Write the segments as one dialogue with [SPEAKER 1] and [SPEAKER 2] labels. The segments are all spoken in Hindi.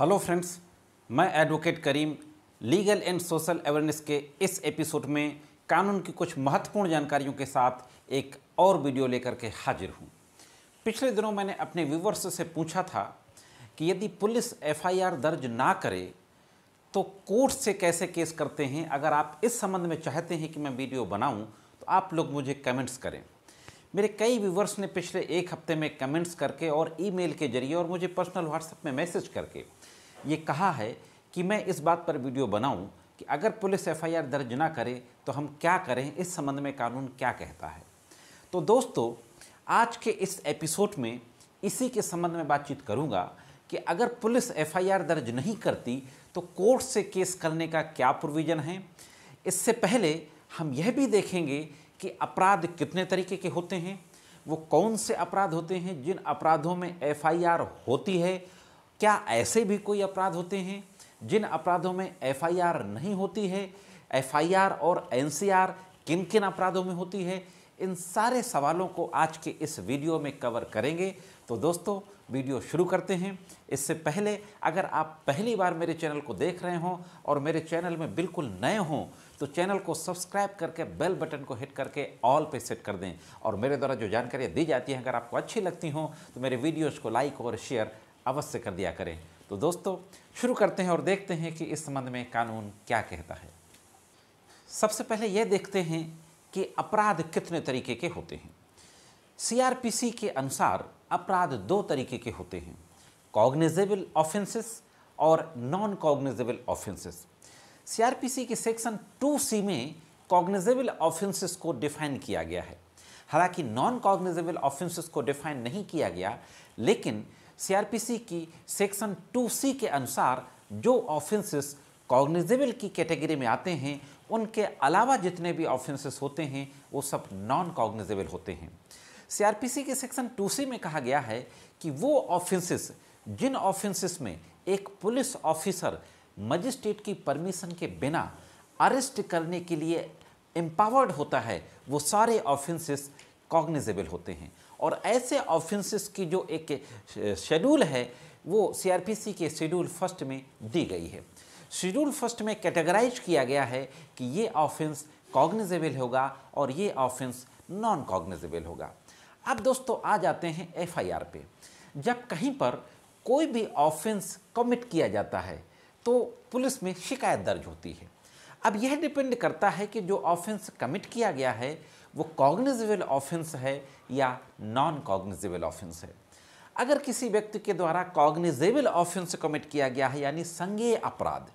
[SPEAKER 1] हेलो फ्रेंड्स मैं advocate Karim legal and social awareness के इस एपिसोड में कानून की कुछ महत्वपूर्ण जानकारियों के साथ एक और वीडियो लेकर के हाजिर हूँ पिछले दिनों मैंने अपने व्यूवर्स से पूछा था कि यदि पुलिस एफआईआर दर्ज ना करे तो कोर्ट से कैसे केस करते हैं अगर आप इस संबंध में चाहते हैं कि मैं वीडियो बनाऊं तो आप लोग मुझे कमेंट्स करें मेरे कई व्यूवर्स ने पिछले एक हफ्ते में कमेंट्स करके और ईमेल के जरिए और मुझे पर्सनल व्हाट्सएप में मैसेज करके ये कहा है कि मैं इस बात पर वीडियो बनाऊं कि अगर पुलिस एफआईआर दर्ज ना करे तो हम क्या करें इस संबंध में कानून क्या कहता है तो दोस्तों आज के इस एपिसोड में इसी के संबंध में बातचीत करूँगा कि अगर पुलिस एफ दर्ज नहीं करती तो कोर्ट से केस करने का क्या प्रोविज़न है इससे पहले हम यह भी देखेंगे कि अपराध कितने तरीके के होते हैं वो कौन से अपराध होते हैं जिन अपराधों में एफआईआर होती है क्या ऐसे भी कोई अपराध होते हैं जिन अपराधों में एफआईआर नहीं होती है एफआईआर और एनसीआर किन किन अपराधों में होती है इन सारे सवालों को आज के इस वीडियो में कवर करेंगे तो दोस्तों वीडियो शुरू करते हैं इससे पहले अगर आप पहली बार मेरे चैनल को देख रहे हों और मेरे चैनल में बिल्कुल नए हों तो चैनल को सब्सक्राइब करके बेल बटन को हिट करके ऑल पे सेट कर दें और मेरे द्वारा जो जानकारियाँ दी जाती हैं अगर आपको अच्छी लगती हों तो मेरे वीडियोज़ को लाइक और शेयर अवश्य कर दिया करें तो दोस्तों शुरू करते हैं और देखते हैं कि इस संबंध में कानून क्या कहता है सबसे पहले यह देखते हैं कि अपराध कितने तरीके के होते हैं सीआरपीसी के अनुसार अपराध दो तरीके के होते हैं कॉग्निजेबल ऑफेंसेस और नॉन कॉग्निजेबल ऑफेंसेस सीआरपीसी के सेक्शन टू सी में कॉग्निजेबल ऑफेंसेस को डिफाइन किया गया है हालांकि नॉन कॉग्निजेबल ऑफेंसेस को डिफाइन नहीं किया गया लेकिन सीआरपीसी की सेक्शन टू सी के अनुसार जो ऑफेंसेस कॉग्निजेबल की कैटेगरी में आते हैं उनके अलावा जितने भी ऑफेंसेस होते हैं वो सब नॉन कॉग्निजेबल होते हैं सीआरपीसी के सेक्शन टू सी में कहा गया है कि वो ऑफेंसेस जिन ऑफेंसेस में एक पुलिस ऑफिसर मजिस्ट्रेट की परमिशन के बिना अरेस्ट करने के लिए एम्पावर्ड होता है वो सारे ऑफेंसेस कॉग्निजेबल होते हैं और ऐसे ऑफेंसेस की जो एक शेड्यूल है वो सीआरपीसी के शेड्यूल फर्स्ट में दी गई है शेड्यूल फर्स्ट में कैटेगराइज किया गया है कि ये ऑफेंस कॉग्निजेबल होगा और ये ऑफेंस नॉन कॉग्निजेबल होगा अब दोस्तों आ जाते हैं एफआईआर पे जब कहीं पर कोई भी ऑफेंस कमिट किया जाता है तो पुलिस में शिकायत दर्ज होती है अब यह डिपेंड करता है कि जो ऑफेंस कमिट किया गया है वो कॉग्निजेबल ऑफेंस है या नॉन कॉग्निजेबल ऑफेंस है अगर किसी व्यक्ति के द्वारा कॉग्निजेबल ऑफेंस कमिट किया गया है यानी संज्ञेय अपराध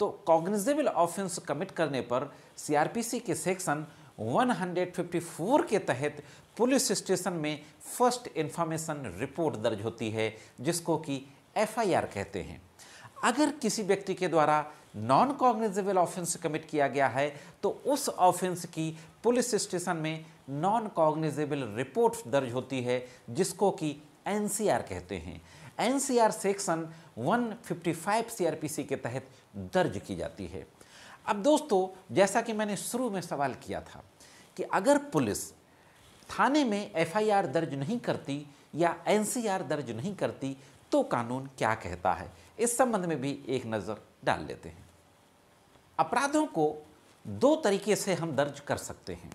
[SPEAKER 1] तो कॉग्निजेबल ऑफेंस कमिट करने पर सीआरपीसी के सेक्शन 154 के तहत पुलिस स्टेशन में फर्स्ट इन्फॉर्मेशन रिपोर्ट दर्ज होती है जिसको कि एफआईआर कहते हैं अगर किसी व्यक्ति के द्वारा नॉन कॉग्निजेबल ऑफेंस कमिट किया गया है तो उस ऑफेंस की पुलिस स्टेशन में नॉन कॉग्निजेबल रिपोर्ट दर्ज होती है जिसको कि एनसीआर कहते हैं एनसीआर सेक्शन 155 सीआरपीसी के तहत दर्ज की जाती है अब दोस्तों जैसा कि मैंने शुरू में सवाल किया था कि अगर पुलिस थाने में एफआईआर दर्ज नहीं करती या एनसीआर दर्ज नहीं करती तो कानून क्या कहता है इस संबंध में भी एक नज़र डाल लेते हैं अपराधों को दो तरीके से हम दर्ज कर सकते हैं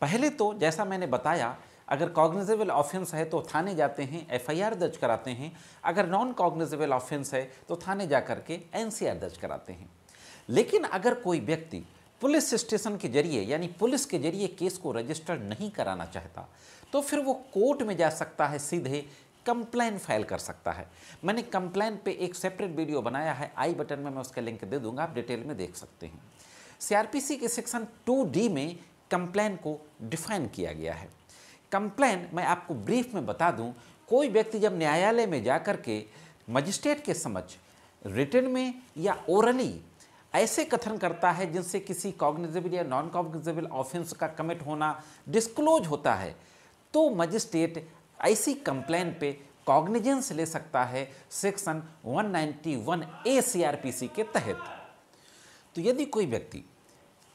[SPEAKER 1] पहले तो जैसा मैंने बताया अगर कॉग्निजेबल ऑफेंस है तो थाने जाते हैं एफआईआर दर्ज कराते हैं अगर नॉन कॉग्निजेबल ऑफेंस है तो थाने जा करके एनसीआर दर्ज कराते हैं लेकिन अगर कोई व्यक्ति पुलिस स्टेशन के जरिए यानी पुलिस के जरिए केस को रजिस्टर नहीं कराना चाहता तो फिर वो कोर्ट में जा सकता है सीधे कंप्लेन फाइल कर सकता है मैंने कंप्लेन पे एक सेपरेट वीडियो बनाया है आई बटन में मैं उसका लिंक दे दूंगा आप डिटेल में देख सकते हैं सीआरपीसी के सेक्शन टू डी में कंप्लेन को डिफाइन किया गया है कंप्लेन मैं आपको ब्रीफ में बता दूं कोई व्यक्ति जब न्यायालय में जा कर के मजिस्ट्रेट के समक्ष रिटर्न में या ओरली ऐसे कथन करता है जिनसे किसी कॉग्निजेबल या नॉन कॉग्निजेबल ऑफेंस का कमिट होना डिस्क्लोज होता है तो मजिस्ट्रेट ऐसी कंप्लेन पे कॉग्निजेंस ले सकता है सेक्शन 191 ए सीआरपीसी के तहत तो यदि कोई व्यक्ति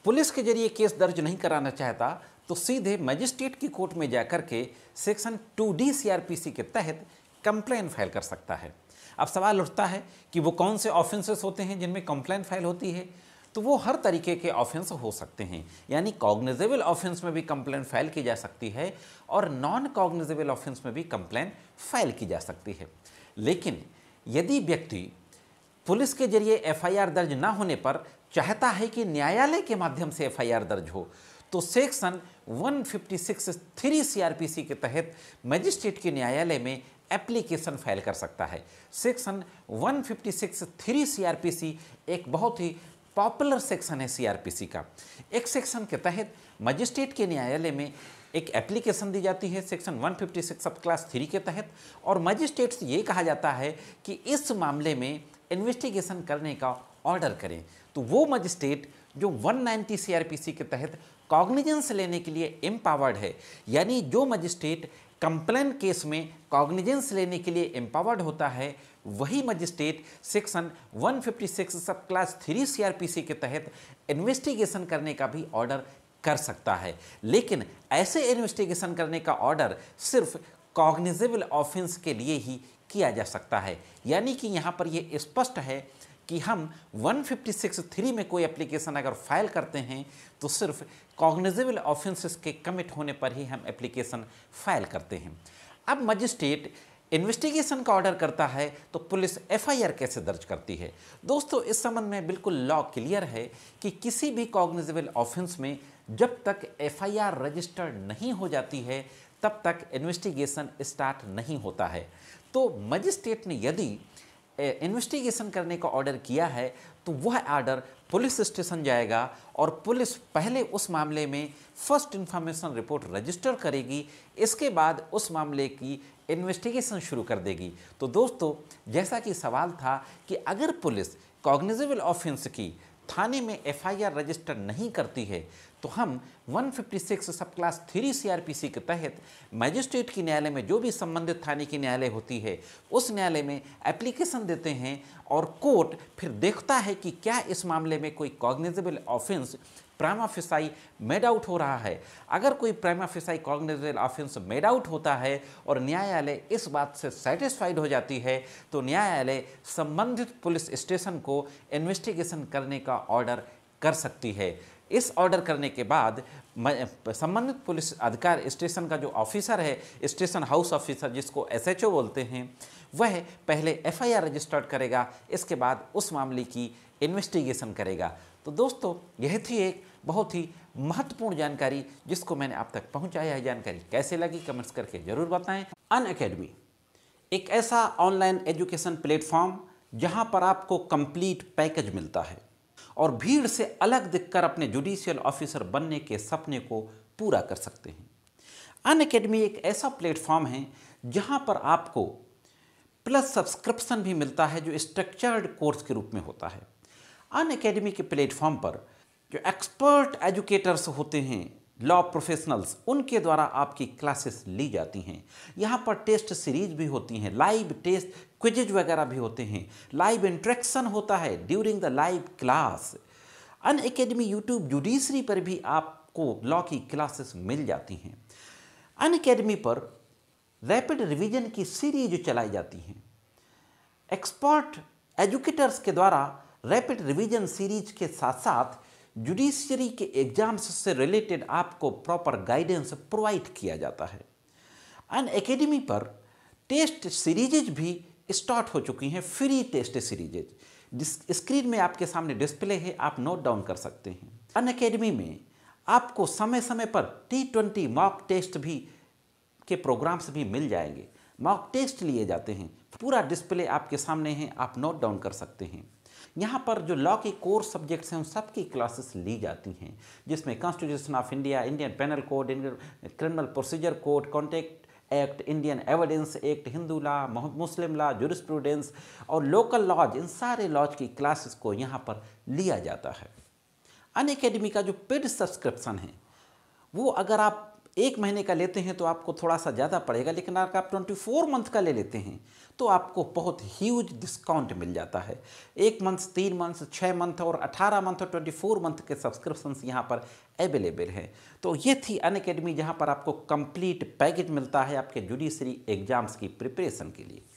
[SPEAKER 1] पुलिस के जरिए केस दर्ज नहीं कराना चाहता तो सीधे मजिस्ट्रेट की कोर्ट में जाकर के सेक्शन टू डी सी के तहत कंप्लेन फाइल कर सकता है अब सवाल उठता है कि वो कौन से ऑफेंसेस होते हैं जिनमें कंप्लेन फाइल होती है तो वो हर तरीके के ऑफेंस हो सकते हैं यानी कॉग्निजेबल ऑफेंस में भी कंप्लेन फाइल की जा सकती है और नॉन कॉग्निजेबल ऑफेंस में भी कंप्लेन फाइल की जा सकती है लेकिन यदि व्यक्ति पुलिस के जरिए एफआईआर दर्ज ना होने पर चाहता है कि न्यायालय के माध्यम से एफआईआर दर्ज हो तो सेक्शन 156 थ्री सी के तहत मजिस्ट्रेट के न्यायालय में एप्लीकेशन फाइल कर सकता है सेक्शन 156 थ्री सी एक बहुत ही पॉपुलर सेक्शन है सीआरपीसी का एक सेक्शन के तहत मजिस्ट्रेट के न्यायालय में एक एप्लीकेशन दी जाती है सेक्शन 156 सब क्लास थ्री के तहत और मजिस्ट्रेट से ये कहा जाता है कि इस मामले में इन्वेस्टिगेशन करने का ऑर्डर करें तो वो मजिस्ट्रेट जो 190 सीआरपीसी के तहत कॉग्निजेंस लेने के लिए एम्पावर्ड है यानी जो मजिस्ट्रेट कंप्लेन केस में कॉग्निजेंस लेने के लिए एम्पावर्ड होता है वही मजिस्ट्रेट सेक्शन 156 सब क्लास थ्री सीआरपीसी के तहत इन्वेस्टिगेशन करने का भी ऑर्डर कर सकता है लेकिन ऐसे इन्वेस्टिगेशन करने का ऑर्डर सिर्फ कॉग्निजेबल ऑफेंस के लिए ही किया जा सकता है यानी कि यहाँ पर यह स्पष्ट है कि हम 156.3 में कोई एप्लीकेशन अगर फाइल करते हैं तो सिर्फ कॉग्निजेबल ऑफेंसेस के कमिट होने पर ही हम एप्लीकेशन फाइल करते हैं अब मजिस्ट्रेट इन्वेस्टिगेशन का ऑर्डर करता है तो पुलिस एफआईआर कैसे दर्ज करती है दोस्तों इस संबंध में बिल्कुल लॉ क्लियर है कि किसी भी कॉग्निजेबल ऑफेंस में जब तक एफआईआर रजिस्टर्ड नहीं हो जाती है तब तक इन्वेस्टिगेशन स्टार्ट नहीं होता है तो मजिस्ट्रेट ने यदि इन्वेस्टिगेशन करने का ऑर्डर किया है तो वह आर्डर पुलिस स्टेशन जाएगा और पुलिस पहले उस मामले में फर्स्ट इन्फॉर्मेशन रिपोर्ट रजिस्टर करेगी इसके बाद उस मामले की इन्वेस्टिगेशन शुरू कर देगी तो दोस्तों जैसा कि सवाल था कि अगर पुलिस कॉग्निजेबल ऑफेंस की थाने में एफआईआर रजिस्टर नहीं करती है तो हम 156 सब क्लास थ्री सी के तहत मजिस्ट्रेट की न्यायालय में जो भी संबंधित थाने की न्यायालय होती है उस न्यायालय में एप्लीकेशन देते हैं और कोर्ट फिर देखता है कि क्या इस मामले में कोई cognizable offence prima facie made out हो रहा है अगर कोई prima facie cognizable offence made out होता है और न्यायालय इस बात से सेटिस्फाइड हो जाती है तो न्यायालय संबंधित पुलिस स्टेशन को इन्वेस्टिगेशन करने का ऑर्डर कर सकती है इस ऑर्डर करने के बाद संबंधित पुलिस अधिकार स्टेशन का जो ऑफिसर है स्टेशन हाउस ऑफिसर जिसको एसएचओ बोलते हैं वह पहले एफआईआर रजिस्टर्ड करेगा इसके बाद उस मामले की इन्वेस्टिगेशन करेगा तो दोस्तों यह थी एक बहुत ही महत्वपूर्ण जानकारी जिसको मैंने आप तक पहुंचाया है जानकारी कैसे लगी कमेंट्स करके ज़रूर बताएं अन अकेडमी एक ऐसा ऑनलाइन एजुकेशन प्लेटफॉर्म जहां पर आपको कंप्लीट पैकेज मिलता है और भीड़ से अलग दिखकर अपने जुडिशियल ऑफिसर बनने के सपने को पूरा कर सकते हैं अन अकेडमी एक ऐसा प्लेटफॉर्म है जहां पर आपको प्लस सब्सक्रिप्शन भी मिलता है जो स्ट्रक्चर्ड कोर्स के रूप में होता है अन अकेडमी के प्लेटफॉर्म पर जो एक्सपर्ट एजुकेटर्स होते हैं लॉ प्रोफेशनल्स उनके द्वारा आपकी क्लासेस ली जाती हैं यहाँ पर टेस्ट सीरीज भी होती हैं लाइव टेस्ट क्विजेज वगैरह भी होते हैं लाइव इंट्रैक्शन होता है during the live class Unacademy YouTube judiciary पर भी आपको लॉ की क्लासेस मिल जाती हैं अन अकेडमी पर रैपिड रिवीजन की सीरीज चलाई जाती हैं एक्सपर्ट एजुकेटर्स के द्वारा रैपिड रिवीजन सीरीज के साथ साथ जुडिशियरी के एग्जाम्स से रिलेटेड आपको प्रॉपर गाइडेंस प्रोवाइड किया जाता है अन एकेडमी पर टेस्ट सीरीजेज भी स्टार्ट हो चुकी हैं फ्री टेस्ट सीरीजेज स्क्रीन में आपके सामने डिस्प्ले है आप नोट डाउन कर सकते हैं अन एकेडमी में आपको समय समय पर टी ट्वेंटी मॉक टेस्ट भी के प्रोग्राम्स भी मिल जाएंगे मॉक टेस्ट लिए जाते हैं पूरा डिस्प्ले आपके सामने है आप नोट डाउन कर सकते हैं यहाँ पर जो लॉ के कोर सब्जेक्ट्स हैं उन सब की क्लासेस ली जाती हैं जिसमें constitution of India Indian penal code Indian criminal procedure code contract act Indian evidence act Hindu law Muslim law jurisprudence और लोकल लॉज इन सारे लॉज की क्लासेस को यहाँ पर लिया जाता है अन का जो पेड सब्सक्रिप्शन है वो अगर आप एक महीने का लेते हैं तो आपको थोड़ा सा ज़्यादा पड़ेगा लेकिन अगर आप ट्वेंटी फोर मंथ का ले लेते हैं तो आपको बहुत ह्यूज डिस्काउंट मिल जाता है एक मंथ तीन मंथ छः मंथ और अठारह मंथ और ट्वेंटी फोर मंथ के सब्सक्रिप्शंस यहाँ पर अवेलेबल हैं तो ये थी अन अकेडमी जहाँ पर आपको कंप्लीट पैकेज मिलता है आपके जुडिशरी एग्जाम्स की प्रिपरेशन के लिए